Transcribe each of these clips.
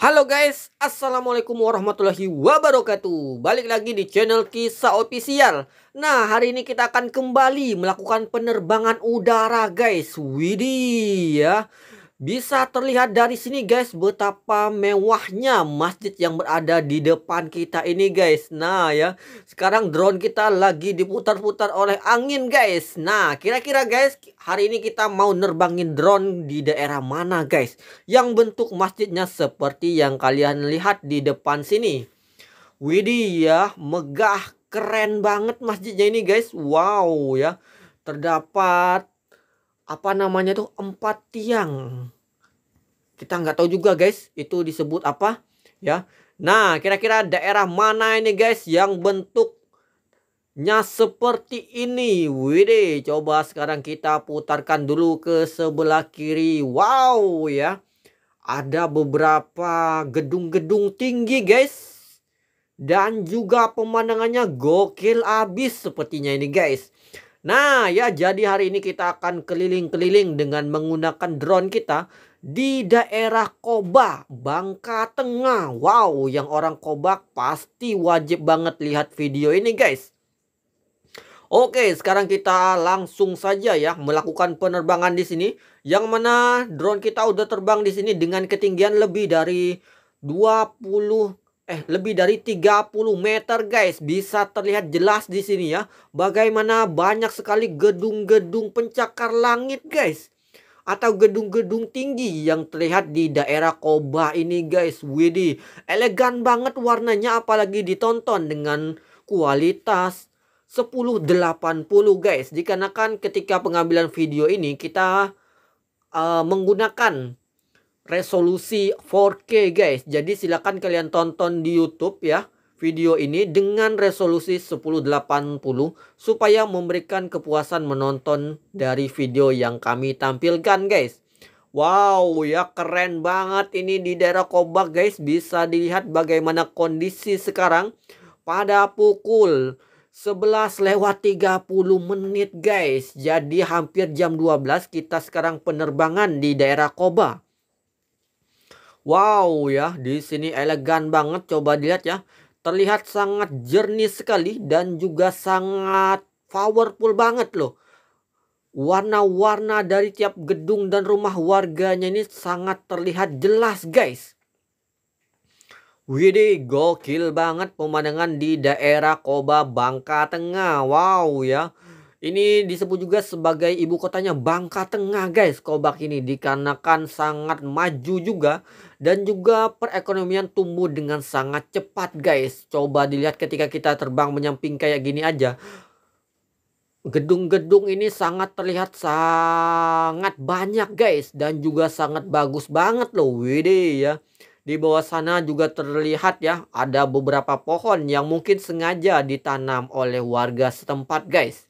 Halo guys, Assalamualaikum warahmatullahi wabarakatuh Balik lagi di channel Kisah Official Nah, hari ini kita akan kembali melakukan penerbangan udara guys Widih ya bisa terlihat dari sini guys betapa mewahnya masjid yang berada di depan kita ini guys. Nah ya, sekarang drone kita lagi diputar-putar oleh angin guys. Nah, kira-kira guys hari ini kita mau nerbangin drone di daerah mana guys? Yang bentuk masjidnya seperti yang kalian lihat di depan sini. Widih ya, megah, keren banget masjidnya ini guys. Wow ya. Terdapat apa namanya tuh empat tiang kita nggak tahu juga guys itu disebut apa ya. Nah kira-kira daerah mana ini guys yang bentuknya seperti ini. Wede coba sekarang kita putarkan dulu ke sebelah kiri. Wow ya. Ada beberapa gedung-gedung tinggi guys dan juga pemandangannya gokil abis sepertinya ini guys. Nah ya jadi hari ini kita akan keliling-keliling dengan menggunakan drone kita di daerah Koba, Bangka Tengah. Wow, yang orang Koba pasti wajib banget lihat video ini guys. Oke, sekarang kita langsung saja ya melakukan penerbangan di sini. Yang mana drone kita udah terbang di sini dengan ketinggian lebih dari 20 eh lebih dari 30 meter guys bisa terlihat jelas di sini ya bagaimana banyak sekali gedung-gedung pencakar langit guys atau gedung-gedung tinggi yang terlihat di daerah Koba ini guys. Widi, elegan banget warnanya apalagi ditonton dengan kualitas 1080 guys. Dikarenakan ketika pengambilan video ini kita uh, menggunakan resolusi 4K guys. Jadi silakan kalian tonton di YouTube ya video ini dengan resolusi 1080 supaya memberikan kepuasan menonton dari video yang kami tampilkan guys. Wow ya keren banget ini di daerah Kobak guys bisa dilihat bagaimana kondisi sekarang pada pukul 11 lewat 30 menit guys. Jadi hampir jam 12 kita sekarang penerbangan di daerah Koba. Wow ya, di sini elegan banget coba dilihat ya terlihat sangat jernih sekali dan juga sangat powerful banget loh. Warna-warna dari tiap gedung dan rumah warganya ini sangat terlihat jelas guys. Widih gokil banget pemandangan di daerah Koba Bangka Tengah. Wow ya. Ini disebut juga sebagai ibu kotanya Bangka Tengah guys. Kobak ini dikarenakan sangat maju juga dan juga perekonomian tumbuh dengan sangat cepat guys. Coba dilihat ketika kita terbang menyamping kayak gini aja. Gedung-gedung ini sangat terlihat sangat banyak guys dan juga sangat bagus banget loh. Wede ya. Di bawah sana juga terlihat ya ada beberapa pohon yang mungkin sengaja ditanam oleh warga setempat guys.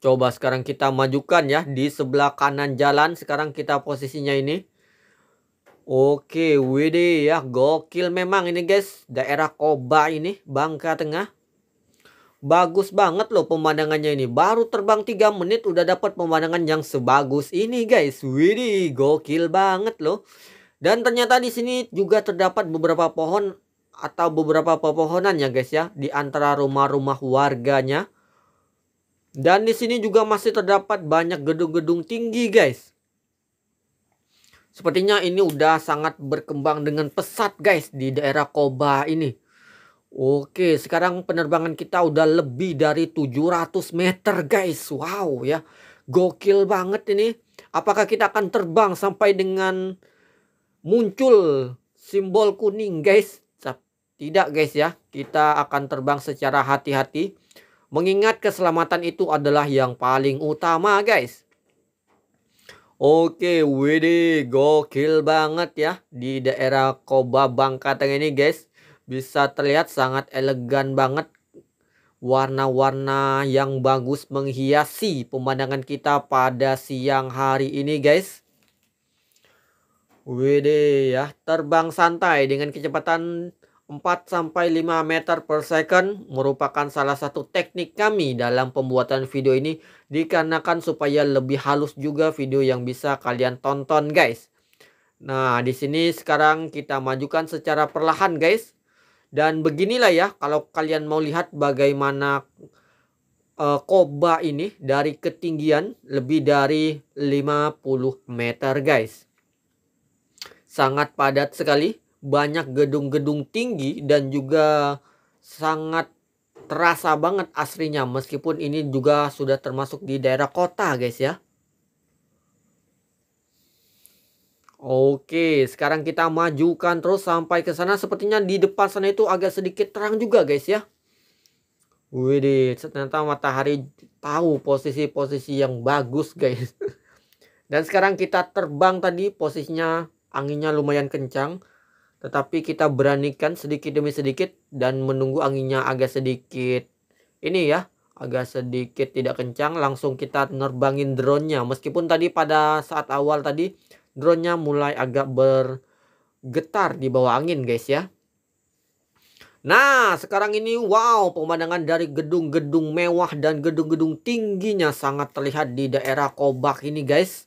Coba sekarang kita majukan ya di sebelah kanan jalan. Sekarang kita posisinya ini. Oke, WD ya. Gokil memang ini guys. Daerah Koba ini, Bangka Tengah. Bagus banget loh pemandangannya ini. Baru terbang 3 menit udah dapat pemandangan yang sebagus ini guys. Widih, gokil banget loh. Dan ternyata di sini juga terdapat beberapa pohon atau beberapa pepohonan ya guys ya di antara rumah-rumah warganya. Dan di sini juga masih terdapat banyak gedung-gedung tinggi, guys. Sepertinya ini udah sangat berkembang dengan pesat, guys, di daerah Koba ini. Oke, sekarang penerbangan kita udah lebih dari 700 meter, guys. Wow, ya. Gokil banget ini. Apakah kita akan terbang sampai dengan muncul simbol kuning, guys? Tidak, guys, ya. Kita akan terbang secara hati-hati Mengingat keselamatan itu adalah yang paling utama guys. Oke, wede gokil banget ya di daerah Koba Bangka Tengah ini guys. Bisa terlihat sangat elegan banget warna-warna yang bagus menghiasi pemandangan kita pada siang hari ini guys. Wede ya, terbang santai dengan kecepatan 4 sampai 5 meter per second merupakan salah satu teknik kami dalam pembuatan video ini dikarenakan supaya lebih halus juga video yang bisa kalian tonton guys. Nah, di sini sekarang kita majukan secara perlahan guys. Dan beginilah ya kalau kalian mau lihat bagaimana uh, koba ini dari ketinggian lebih dari 50 meter guys. Sangat padat sekali banyak gedung-gedung tinggi dan juga sangat terasa banget aslinya meskipun ini juga sudah termasuk di daerah kota guys ya. Oke, sekarang kita majukan terus sampai ke sana. Sepertinya di depan sana itu agak sedikit terang juga guys ya. Wih, ternyata matahari tahu posisi-posisi yang bagus guys. Dan sekarang kita terbang tadi posisinya anginnya lumayan kencang tetapi kita beranikan sedikit demi sedikit dan menunggu anginnya agak sedikit ini ya agak sedikit tidak kencang langsung kita nerbangin drone-nya meskipun tadi pada saat awal tadi drone-nya mulai agak bergetar di bawah angin guys ya Nah sekarang ini wow pemandangan dari gedung-gedung mewah dan gedung-gedung tingginya sangat terlihat di daerah Kobak ini guys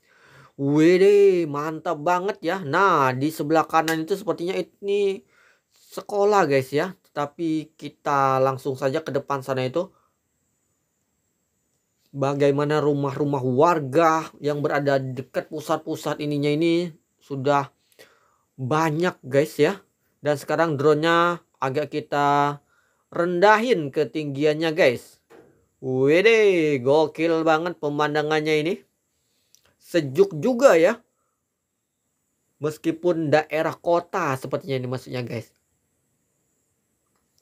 Wede, mantap banget ya. Nah, di sebelah kanan itu sepertinya ini sekolah guys ya. Tapi kita langsung saja ke depan sana itu. Bagaimana rumah-rumah warga yang berada dekat pusat-pusat ininya ini sudah banyak guys ya. Dan sekarang drone-nya agak kita rendahin ketinggiannya guys. Wede, gokil banget pemandangannya ini sejuk juga ya. Meskipun daerah kota sepertinya ini maksudnya guys.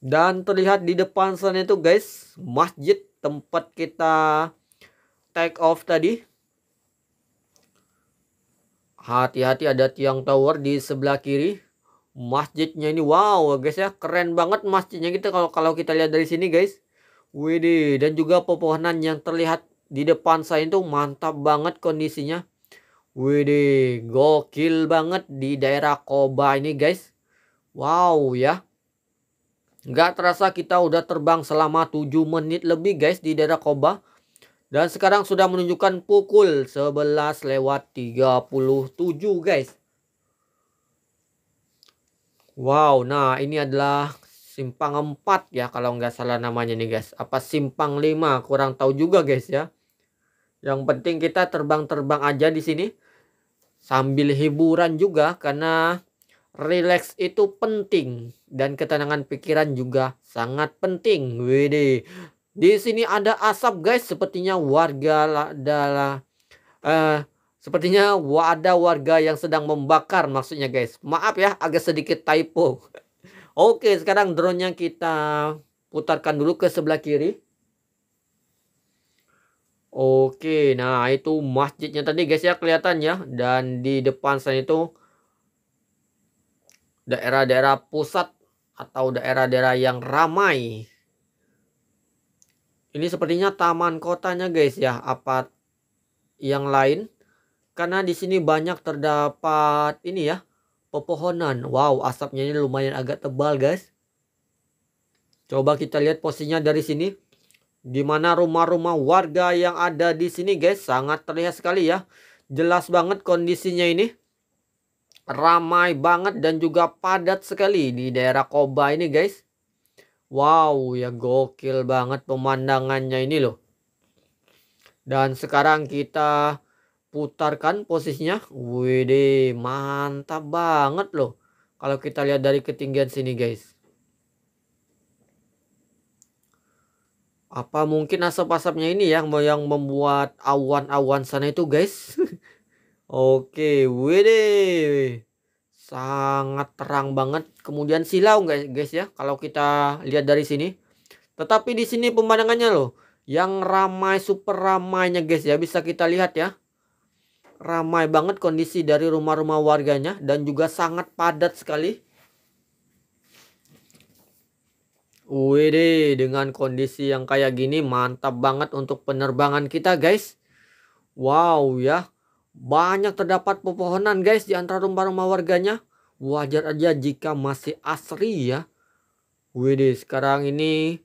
Dan terlihat di depan sana itu guys, masjid tempat kita take off tadi. Hati-hati ada tiang tower di sebelah kiri. Masjidnya ini wow guys ya, keren banget masjidnya kita kalau kalau kita lihat dari sini guys. Widih, dan juga pepohonan yang terlihat di depan saya itu mantap banget kondisinya. Widih, gokil banget di daerah Koba ini guys. Wow ya. Gak terasa kita udah terbang selama 7 menit lebih guys di daerah Koba. Dan sekarang sudah menunjukkan pukul 11 lewat 37 guys. Wow, nah ini adalah simpang 4 ya kalau nggak salah namanya nih guys. Apa simpang 5 kurang tahu juga guys ya. Yang penting kita terbang-terbang aja di sini sambil hiburan juga karena relax itu penting dan ketenangan pikiran juga sangat penting. Wede. Di sini ada asap guys, sepertinya warga adalah eh sepertinya ada warga yang sedang membakar maksudnya guys. Maaf ya agak sedikit typo. Oke, sekarang drone-nya kita putarkan dulu ke sebelah kiri. Oke, nah itu masjidnya tadi guys ya kelihatan ya. Dan di depan sana itu daerah-daerah pusat atau daerah-daerah yang ramai. Ini sepertinya taman kotanya guys ya. Apa yang lain? Karena di sini banyak terdapat ini ya, pepohonan. Wow, asapnya ini lumayan agak tebal, guys. Coba kita lihat posisinya dari sini di mana rumah-rumah warga yang ada di sini guys sangat terlihat sekali ya. Jelas banget kondisinya ini. Ramai banget dan juga padat sekali di daerah Koba ini guys. Wow ya gokil banget pemandangannya ini loh. Dan sekarang kita putarkan posisinya. Wih mantap banget loh. Kalau kita lihat dari ketinggian sini guys. Apa mungkin asap-asapnya ini yang yang membuat awan-awan sana itu guys? Oke, wede. Sangat terang banget. Kemudian silau guys, guys ya kalau kita lihat dari sini. Tetapi di sini pemandangannya loh yang ramai super ramainya guys ya bisa kita lihat ya ramai banget kondisi dari rumah-rumah warganya dan juga sangat padat sekali Wih dengan kondisi yang kayak gini mantap banget untuk penerbangan kita guys. Wow ya, banyak terdapat pepohonan guys di antara rumah-rumah warganya. Wajar aja jika masih asri ya. Wih sekarang ini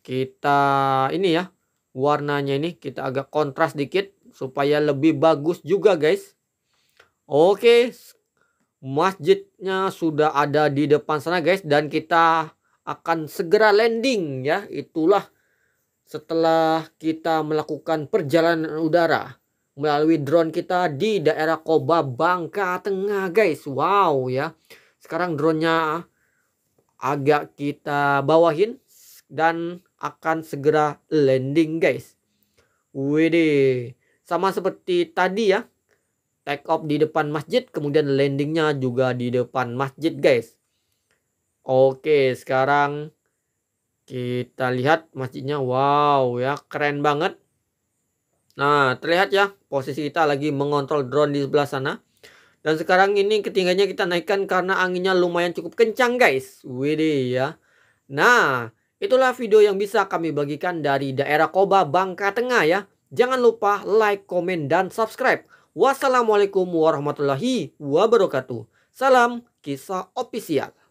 kita ini ya, warnanya ini kita agak kontras dikit supaya lebih bagus juga guys. Oke, masjidnya sudah ada di depan sana guys dan kita akan segera landing ya. Itulah setelah kita melakukan perjalanan udara melalui drone kita di daerah Koba Bangka Tengah guys. Wow ya. Sekarang drone-nya agak kita bawahin dan akan segera landing guys. Wede. Sama seperti tadi ya. Take off di depan masjid kemudian landingnya juga di depan masjid guys. Oke, sekarang kita lihat masjidnya. Wow, ya keren banget. Nah, terlihat ya posisi kita lagi mengontrol drone di sebelah sana. Dan sekarang ini ketinggiannya kita naikkan karena anginnya lumayan cukup kencang guys. Widih ya. Nah, itulah video yang bisa kami bagikan dari daerah Koba, Bangka Tengah ya. Jangan lupa like, komen, dan subscribe. Wassalamualaikum warahmatullahi wabarakatuh. Salam kisah Official.